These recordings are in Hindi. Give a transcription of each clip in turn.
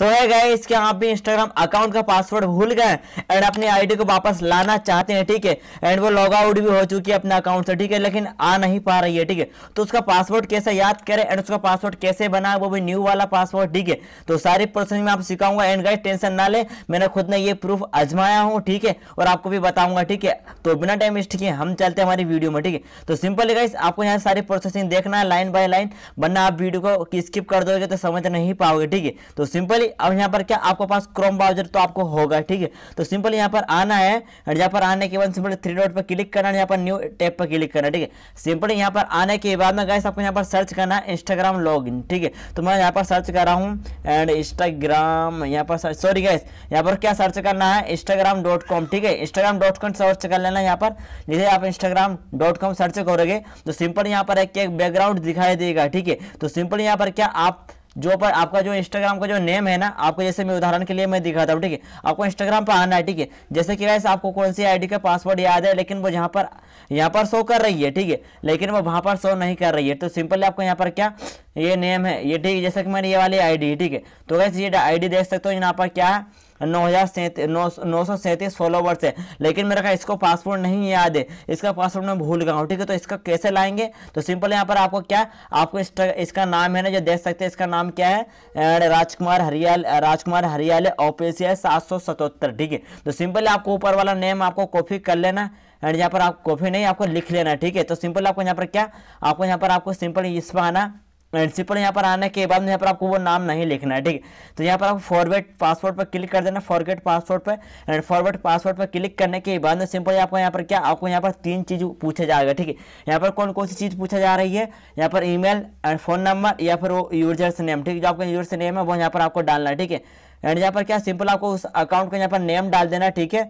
सोए गए इसके आप भी इंस्टाग्राम अकाउंट का पासवर्ड भूल गए एंड अपनी आईडी को वापस लाना चाहते हैं ठीक है एंड वो लॉग आउट भी हो चुकी है अपने अकाउंट से ठीक है लेकिन आ नहीं पा रही है ठीक है तो उसका पासवर्ड कैसे याद करें एंड उसका पासवर्ड कैसे बना वो भी न्यू वाला पासवर्ड ठीक है तो सारी प्रोसेस में आप सिखाऊंगा एंड गाइस टेंशन ना ले मैंने खुद ने ये प्रूफ आजमाया हूँ ठीक है और आपको भी बताऊंगा ठीक है तो बिना टाइम वेस्ट किए हम चलते हैं हमारी वीडियो में ठीक है तो सिंपल है गाइस आपको यहाँ सारी प्रोसेसिंग देखना है लाइन बाय लाइन वरना आप वीडियो को स्किप कर दोगे तो समझ नहीं पाओगे ठीक है तो सिंपली अब यहाँ पर क्या आपके पास क्रोम ब्राउजर तो आपको होगा ठीक है तो सिंपल यहाँ पर आना है एंड यहाँ पर आने के बाद सिंपल थ्री डॉट पर क्लिक करना यहाँ पर न्यू टैब पर क्लिक करना ठीक है सिंपल यहाँ पर आने के बाद में गैस आपको यहाँ पर सर्च करना है इंस्टाग्राम लॉग ठीक है तो मैं यहाँ पर सर्च कर रहा हूँ एंड इंस्टाग्राम यहाँ पर सॉरी गैस यहाँ पर क्या सर्च करना है इंस्टाग्राम डॉट कॉम ठीक है इंस्टाग्राम डॉट कॉम सर्च कर लेना यहाँ पर जैसे आप इंस्टाग्राम डॉट कॉम सर्च करोगे तो सिंपल यहाँ पर एक बैकग्राउंड दिखाई देगा ठीक है तो सिंपल यहाँ पर क्या आप जो पर आपका जो इंस्टाग्राम का जो नेम है ना आपको जैसे मैं उदाहरण के लिए मैं दिखाता हूँ ठीक है आपको इंस्टाग्राम पर आना है ठीक है जैसे कि वैसे आपको कौन सी आईडी का पासवर्ड याद है लेकिन वो यहाँ पर यहाँ पर शो कर रही है ठीक है लेकिन वो वहाँ पर शो नहीं कर रही है तो सिंपली आपको यहाँ पर क्या ये नेम है ये ठीक है जैसे कि मैंने ये वाली आई है ठीक है तो वैसे ये आई देख सकते हो यहाँ पर क्या है नौ हज़ार नौ नौ सौ सैंतीस फॉलोवर्स है लेकिन मेरा कहा इसको पासवर्ड नहीं याद है इसका पासवर्ड मैं भूल गया हूँ ठीक है तो इसका कैसे लाएंगे तो सिंपल यहाँ पर आपको क्या आपको इसका नाम है ना जो देख सकते हैं इसका नाम क्या है एंड राजकुमार हरियाल राजकुमार हरियाले ऑफिसियल सात सौ सतहत्तर ठीक है तो सिंपल आपको ऊपर वाला नेम आपको कॉपी कर लेना एंड यहाँ पर आप कॉपी नहीं आपको लिख लेना ठीक है तो सिंपल आपको यहाँ पर क्या आपको यहाँ पर आपको सिंपल इस पर आना सिंपल यहाँ पर आने के बाद यहाँ पर आपको वो नाम नहीं लिखना है ठीक है तो यहाँ पर आपको फॉरवर्ड पासवर्ड पर क्लिक कर देना फॉरवर्ड पासवर्ड पर एंड फॉरवर्ड पासवर्ड पर क्लिक करने के बाद में सिंपल आपको यहाँ पर क्या आपको यहाँ पर तीन चीज़ पूछा जाएगा ठीक है यहाँ पर कौन कौन सी चीज़ पूछा जा रही है यहाँ पर ई एंड फोन नंबर या फिर वो यूजर्स नेम ठीक है जो आपका यूजर्स नेम है वो यहाँ पर आपको डालना है ठीक है एंड यहाँ पर क्या सिंपल आपको उस अकाउंट का यहाँ पर नेम डाल देना ठीक है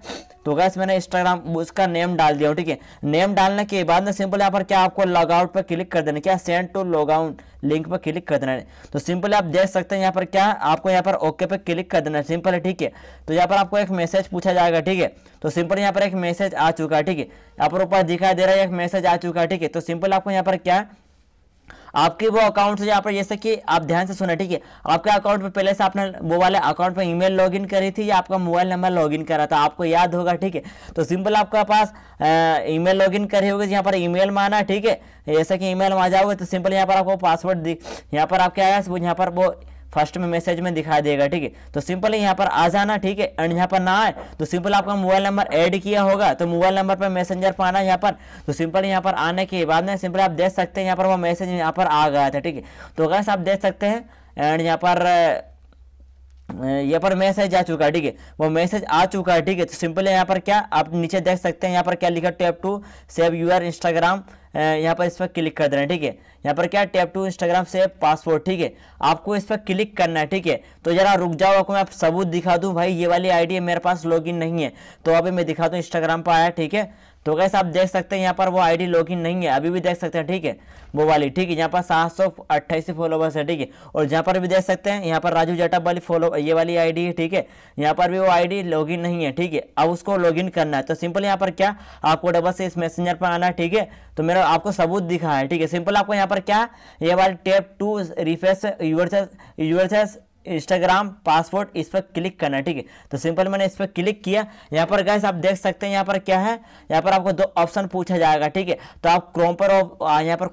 तो गैस मैंने इंस्टाग्राम उसका नेम डाल दिया ठीक है नेम डालने के बाद ना सिंपल यहाँ पर क्या आपको लॉगआउट पर क्लिक कर देना क्या सेंड टू लॉगआउट लिंक पर क्लिक कर देना है तो सिंपल आप देख सकते हैं यहाँ पर क्या आपको यहाँ पर ओके पर क्लिक कर देना है सिंपल है ठीक है तो यहाँ पर आपको एक मैसेज पूछा जाएगा ठीक है तो सिंपल यहाँ पर एक मैसेज आ चुका है ठीक है यहाँ पर ऊपर दिखाई दे रहा है एक मैसेज आ चुका है ठीक है तो सिंपल आपको यहाँ पर क्या आपके वो अकाउंट यहाँ पर जैसे कि आप ध्यान से सुना ठीक है आपके अकाउंट में पहले से आपने वो वाले अकाउंट में ईमेल लॉगिन करी थी या आपका मोबाइल नंबर लॉगिन करा था आपको याद होगा ठीक है तो सिंपल आपका पास ईमेल लॉगिन करे होगी यहाँ पर ईमेल माना ठीक है जैसे कि ईमेल में आ जाओगे तो सिंपल यहाँ पर आपको पासवर्ड दी यहाँ पर आपके आया वो यहाँ पर वो फर्स्ट में मैसेज में दिखाई देगा ठीक है तो सिंपल यहाँ पर आ जाना ठीक है एंड यहाँ पर ना आए तो सिंपल आपका मोबाइल नंबर ऐड किया होगा तो मोबाइल नंबर पर मैसेंजर पर आना यहाँ पर तो सिंपल यहाँ पर आने के बाद में सिंपल आप देख सकते हैं यहाँ पर वो मैसेज यहाँ पर आ गया था ठीक है तो गैस आप देख सकते हैं एंड यहाँ पर यहाँ पर मैसेज आ चुका है ठीक है वो मैसेज आ चुका है ठीक है तो सिंपल है यहाँ पर क्या आप नीचे देख सकते हैं यहाँ पर क्या लिखा tap to save your Instagram यहाँ पर इस पर क्लिक कर देना ठीक है यहाँ पर क्या टैप टू इंस्टाग्राम से पासवर्ड ठीक है आपको इस पर क्लिक करना है ठीक है तो जरा रुक जाओ आपको मैं आप सबूत दिखा दूँ भाई ये वाली आईडी मेरे पास लॉगिन नहीं है तो अभी मैं दिखा दूँ इंस्टाग्राम पर आया ठीक है तो कैसे आप देख सकते हैं यहाँ पर वो आईडी लॉगिन नहीं है अभी भी देख सकते हैं ठीक है वो वाली ठीक है यहाँ पर सात सौ अट्ठाईस फॉलोवर्स है ठीक है और जहाँ पर भी देख सकते हैं यहाँ पर राजू जटप वाली फॉलो ये वाली आईडी है ठीक है यहाँ पर भी वो आईडी लॉगिन नहीं है ठीक है अब उसको लॉगिन करना है तो सिंपल यहाँ पर क्या आपको डबल से इस मैसेंजर पर आना है ठीक है तो मेरा आपको सबूत दिखा है ठीक है सिंपल आपको यहाँ पर क्या ये बार tap to refresh users users Instagram password इस पर क्लिक करना है ठीक है तो सिंपल मैंने इस पर क्लिक किया यहाँ पर गैस आप देख सकते हैं यहाँ पर क्या है यहाँ पर आपको दो ऑप्शन पूछा जाएगा ठीक है तो आप क्रोम पर यहाँ पर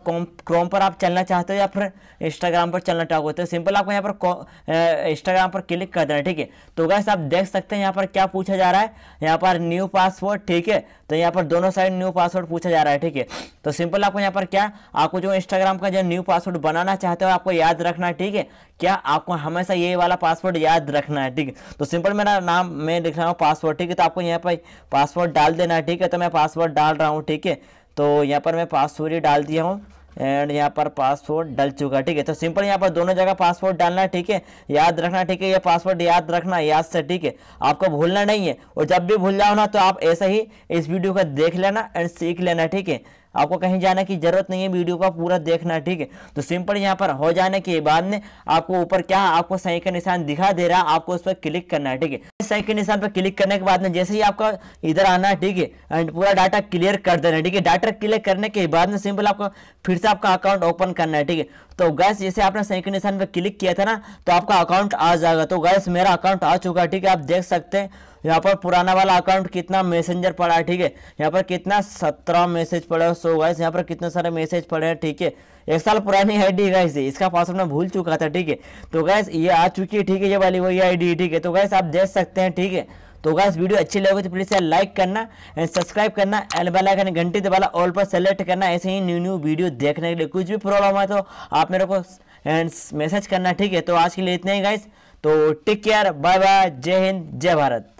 क्रोम पर आप चलना चाहते हो या फिर इंस्टाग्राम पर चलना चाहोगे तो सिंपल आपको यहाँ पर इंस्टाग्राम पर क्लिक कर देना ठीक है तो गैस आप देख सकते हैं यहाँ पर क्या पूछा जा रहा है यहाँ पर न्यू पासवर्ड ठीक है तो यहाँ पर दोनों साइड न्यू पासवर्ड पूछा जा रहा है ठीक है तो सिंपल आपको यहाँ पर क्या आपको जो इंस्टाग्राम का जो न्यू पासवर्ड बनाना चाहते हो आपको याद रखना ठीक है क्या आपको हमेशा ये वाला पासवर्ड याद रखना है ठीक है तो सिंपल मेरा नाम मैं लिख रहा हूँ पासवर्ड ठीक है तो आपको यहाँ पर पासवर्ड डाल देना है ठीक है तो मैं पासवर्ड डाल रहा हूँ ठीक है तो यहाँ पर मैं पासवर्ड ही डाल दिया हूँ एंड यहाँ पर पासवर्ड डल चुका है ठीक है तो सिंपल यहाँ पर दोनों जगह पासवर्ड डालना है ठीक है याद रखना ठीक है ये पासवर्ड याद रखना याद से ठीक है आपको भूलना नहीं है और जब भी भूल जाओ ना तो आप ऐसे ही इस वीडियो को देख लेना एंड सीख लेना ठीक है आपको कहीं जाने की जरूरत नहीं है वीडियो का पूरा देखना ठीक है तो सिंपल यहाँ पर हो जाने के बाद में आपको ऊपर क्या आपको सही का निशान दिखा दे रहा आपको उस पर क्लिक करना है ठीक है सही के निशान पर क्लिक करने के बाद में जैसे ही आपका इधर आना है ठीक है एंड पूरा डाटा क्लियर कर देना है ठीक है डाटा क्लियर करने के बाद में सिंपल आपको फिर से आपका अकाउंट ओपन करना है ठीक है तो गैस जैसे आपने सही के निशान पर क्लिक किया था ना तो आपका अकाउंट आ जाएगा तो गैस मेरा अकाउंट आ चुका है ठीक है आप देख सकते हैं यहाँ पर पुराना वाला अकाउंट कितना मैसेंजर पड़ा है ठीक है यहाँ पर कितना सत्रह मैसेज पड़ा है सो गाइस यहाँ पर कितने सारे मैसेज पड़े हैं ठीक है एक साल पुरानी आई डी गाइस इसका पासवर्ड मैं भूल चुका था ठीक है तो गैस ये आ चुकी है ठीक है ये वाली वही आई डी ठीक है तो गैस आप देख सकते हैं ठीक है तो गाइस वीडियो अच्छी लगे तो प्लीज़ लाइक करना एंड सब्सक्राइब करना एल बेल आइकन घंटी दबाला ऑल पर सेलेक्ट करना ऐसे ही न्यू न्यू वीडियो देखने के लिए कुछ भी प्रॉब्लम है तो आप मेरे को एंड मैसेज करना ठीक है तो आज के लिए इतने ही गाइस तो टेक केयर बाय बाय जय हिंद जय भारत